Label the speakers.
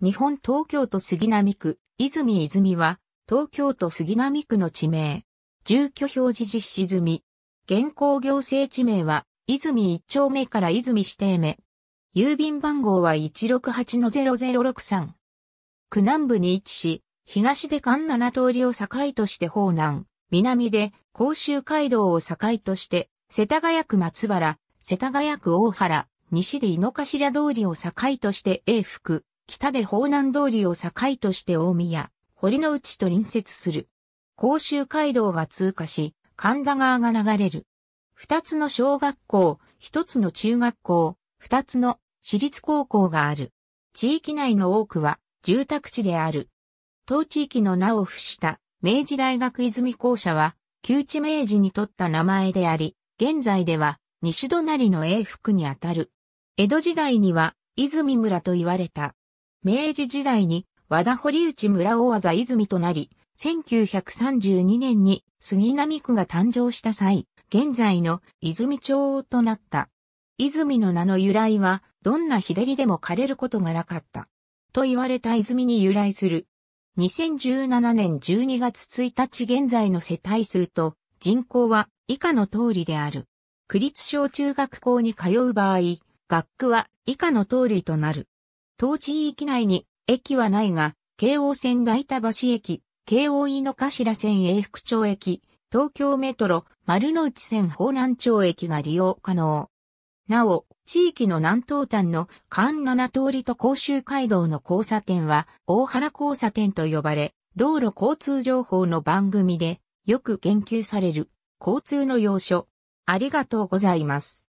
Speaker 1: 日本東京都杉並区、泉泉は、東京都杉並
Speaker 2: 区の地名。住居表示実施済み。現行行政地名は、泉一丁目から泉指定目。郵便番号は168-0063。区南部に位置し、東で関7通りを境として方南、南で甲州街道を境として、世田谷区松原、世田谷区大原、西で井の頭通りを境として永福、北で方南通りを境として大宮、堀之内と隣接する。甲州街道が通過し、神田川が流れる。二つの小学校、一つの中学校、二つの私立高校がある。地域内の多くは住宅地である。当地域の名を付した明治大学泉校舎は、旧地明治にとった名前であり、現在では西隣の永福にあたる。江戸時代には泉村と言われた。明治時代に和田堀内村大技泉となり、1932年に杉並区が誕生した際、現在の泉町となった。泉の名の由来は、どんな日でも枯れることがなかった。と言われた泉に由来する。2017年12月1日現在の世帯数と人口は以下の通りである。区立小中学校に通う場合、学区は以下の通りとなる。当地域内に駅はないが、京王線大田橋駅、京王井の頭線永福町駅、東京メトロ丸の内線方南町駅が利用可能。なお、地域の南東端の関七通りと甲州街道の交差点は大原交差点と呼ばれ、道路交通情報の番組
Speaker 1: でよく研究される交通の要所。ありがとうございます。